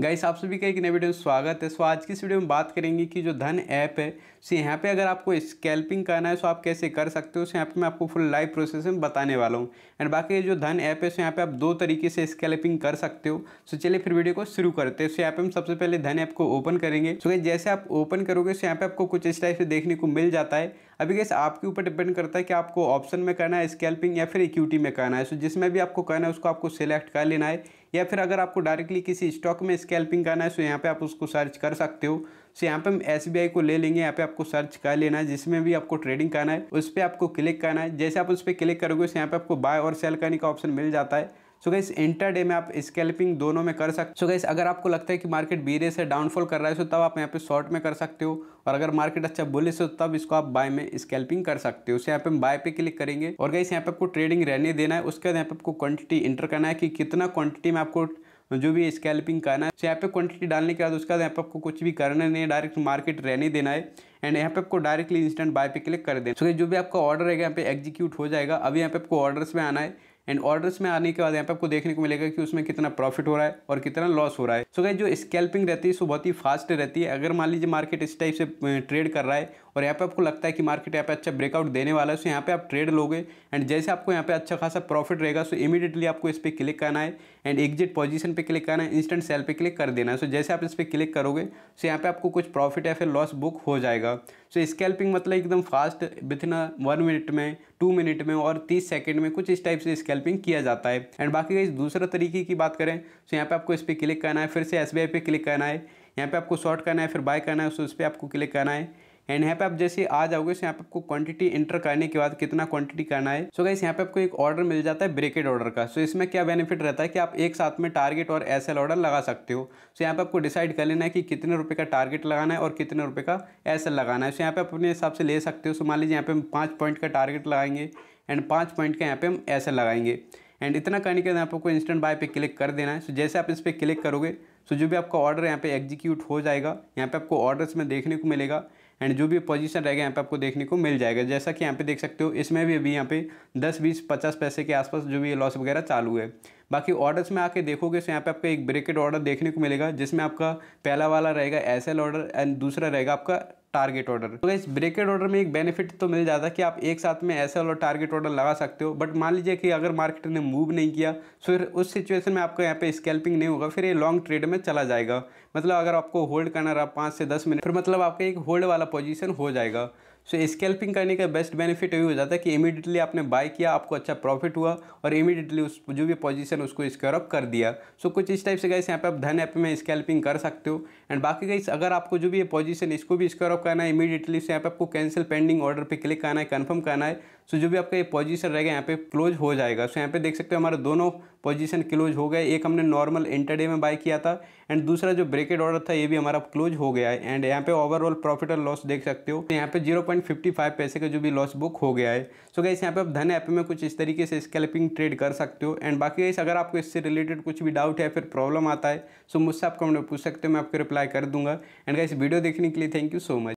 guys आप सभी का एक नए वीडियो में स्वागत है सो आज की इस वीडियो में बात करेंगे कि जो धन ऐप है सो यहाँ पे अगर आपको स्कैल्पिंग करना है सो आप कैसे कर सकते हो सो यहाँ पे मैं आपको फुल लाइव प्रोसेस में बताने वाला हूँ एंड बाकी जो धन ऐप है सो यहाँ पे आप दो तरीके से स्कैल्पिंग कर सकते हो सो चलिए फिर वीडियो को शुरू करते हैं सो यहाँ पे हम सबसे पहले धन ऐप को ओपन करेंगे सो जैसे आप ओपन करोगे सो यहाँ पे आपको कुछ इस टाइप से देखने को मिल जाता है अभी कैसे आपके ऊपर डिपेंड करता है कि आपको ऑप्शन में करना है स्कैल्पिंग या फिर इक्विटी में करना है सो जिसमें भी आपको करना है उसको आपको सेलेक्ट कर लेना है या फिर अगर आपको डायरेक्टली किसी स्टॉक में स्कैल्पिंग करना है सो यहाँ पे आप उसको सर्च कर सकते हो सो यहाँ पे हम एस को ले लेंगे यहाँ पे आपको सर्च कर लेना है जिसमें भी आपको ट्रेडिंग करना है उस पर आपको क्लिक करना है जैसे आप उस पर क्लिक करोगे सो यहाँ पे आपको बाय और सेल करने का ऑप्शन मिल जाता है सो गैस इंटर डे में आप स्केल्पिंग दोनों में कर सकते सो so गैस अगर आपको लगता है कि मार्केट बी से डाउनफॉल कर रहा है तो तब आप यहाँ पे शॉर्ट में कर सकते हो और अगर मार्केट अच्छा बुलिस हो तब इसको आप बाय में स्केल्पिंग कर सकते हो उसे यहाँ पे बाय पे क्लिक करेंगे और गैस यहाँ पे आपको ट्रेडिंग रहने देना है उसके बाद यहाँ पे आपको क्वांटिटी इंटर करना है कि कितना क्वांटिटी में आपको जो भी स्कैल्पिंग करना है यहाँ पे क्वांटिटी डालने के बाद उसके बाद यहाँ पे आपको कुछ भी करना नहीं है डायरेक्ट मार्केट रहने देना है एंड यहाँ पे आपको डायरेक्टली इंस्टेंट बाय पे क्लिक कर देना सो जो भी आपका ऑर्डर है यहाँ पे एग्जीक्यूट हो जाएगा अभी यहाँ पे आपको ऑर्डर्स में आना है एंड ऑर्डर्स में आने के बाद यहाँ पे आपको देखने को मिलेगा कि उसमें कितना प्रॉफिट हो रहा है और कितना लॉस हो रहा है सो so, गई जो स्कैल्पिंग रहती है सो बहुत ही फास्ट रहती है अगर मान लीजिए मार्केट इस टाइप से ट्रेड कर रहा है और यहाँ पे आपको लगता है कि मार्केट यहाँ पे अच्छा ब्रेकआउट देने वाला है सो यहाँ पे आप ट्रेड लोगे एंड जैसे आपको यहाँ पे अच्छा खासा प्रॉफिट रहेगा सो इमीडिएटली आपको इस पर क्लिक करना है एंड एग्जिट पोजीशन पे क्लिक करना है इंस्टेंट सेल पे क्लिक कर देना है सो जैसे आप इस पर क्लिक करोगे सो यहाँ पे आपको कुछ प्रॉफिट या फिर लॉस बुक हो जाएगा सो स्कैल्पिंग मतलब एकदम फास्ट विथ इन वन मिनट में टू मिनट में और तीस सेकेंड में कुछ इस टाइप से स्कैल्पिंग किया जाता है एंड बाकी इस दूसरे तरीके की बात करें सो यहाँ पे आपको इस पर क्लिक करना है फिर से एस पे क्लिक करना है यहाँ पे आपको शॉर्ट करना है फिर बाय करना है सो इस पर आपको क्लिक करना है एंड यहाँ पे आप जैसे आ जाओगे तो यहाँ पे आपको क्वांटिटी एंटर करने के बाद कितना क्वांटिटी करना है सो so गाइस यहाँ पे आपको एक ऑर्डर मिल जाता है ब्रेकेड ऑर्डर का सो so इसमें क्या बेनिफिट रहता है कि आप एक साथ में टारगेट और एस ऑर्डर लगा सकते हो सो so यहाँ पे आपको डिसाइड कर लेना है कि कितने रुपये का टारगेट लगाना है और कितने रुपये का एस लगाना है सो so यहाँ पे आप अपने हिसाब से ले सकते हो सो मान लीजिए यहाँ पे हम पाँच पॉइंट का टारगेट लगाएंगे एंड पाँच पॉइंट का यहाँ पे हम एस लगाएंगे एंड इतना करने के बाद आपको इंस्टेंट बाय पे क्लिक कर देना है सो so, जैसे आप इस पर क्लिक करोगे सो so, जो भी आपका ऑर्डर यहाँ पे एग्जीक्यूट हो जाएगा यहाँ पे आपको ऑर्डर्स में देखने को मिलेगा एंड जो भी पोजीशन रहेगा यहाँ पे आपको देखने को मिल जाएगा जैसा कि यहाँ पे देख सकते हो इसमें भी अभी यहाँ पे 10 बीस पचास पैसे के आसपास जो भी लॉस वगैरह चालू है बाकी ऑर्डर्स में आके देखोगे तो यहाँ पे आपका एक ब्रेकेट ऑर्डर देखने को मिलेगा जिसमें आपका पहला वाला रहेगा एस ऑर्डर एंड दूसरा रहेगा आपका टारगेट ऑर्डर तो इस ब्रेकेट ऑर्डर में एक बेनिफिट तो मिल जाता है कि आप एक साथ में एस और टारगेट ऑर्डर लगा सकते हो बट मान लीजिए कि अगर मार्केट ने मूव नहीं किया तो फिर उस सिचुएशन में आपका यहाँ पे स्कैल्पिंग नहीं होगा फिर ये लॉन्ग ट्रेड में चला जाएगा मतलब अगर आपको होल्ड करना रहा पाँच से दस मिनट फिर मतलब आपका एक होल्ड वाला पोजिशन हो जाएगा सो so, स्केल्पिंग करने का बेस्ट बेनिफिट यही हो जाता है कि इमीडिएटली आपने बाय किया आपको अच्छा प्रॉफिट हुआ और इमीडिएटली उस जो भी पोजीशन उसको स्क्योर अप कर दिया सो so, कुछ इस टाइप से गए यहाँ पे आप धन ऐप में स्केल्पिंग कर सकते हो एंड बाकी गई अगर आपको जो भी ये पोजीशन इसको भी स्क्योर अप करना है इमीडिएटली से यहाँ पे आपको कैंसिल पेंडिंग ऑर्डर पर क्लिक करना है कन्फर्म करना है सो जो भी आपका ये पोजीशन रहेगा यहाँ पे क्लोज हो जाएगा सो यहाँ पे देख सकते हो हमारे दोनों पोजीशन क्लोज हो गए एक हमने नॉर्मल इंटरडे में बाय किया था एंड दूसरा जो ब्रेकेड ऑर्डर था ये भी हमारा क्लोज हो गया है एंड यहाँ पे ओवरऑल प्रॉफिट और लॉस देख सकते हो यहाँ पे 0.55 पैसे का जो भी लॉस बुक हो गया है सो so गैस यहाँ पे आप धन ऐप में कुछ इस तरीके से स्कैल्पिंग ट्रेड कर सकते हो एंड बाकी गैस अगर आपको इससे रिलेटेड कुछ भी डाउट है फिर प्रॉब्लम आता है सो मुझसे आप कमेंट में पूछ सकते हो मैं आपको रिप्लाई कर दूंगा एंड गैस वीडियो देखने के लिए थैंक यू सो मच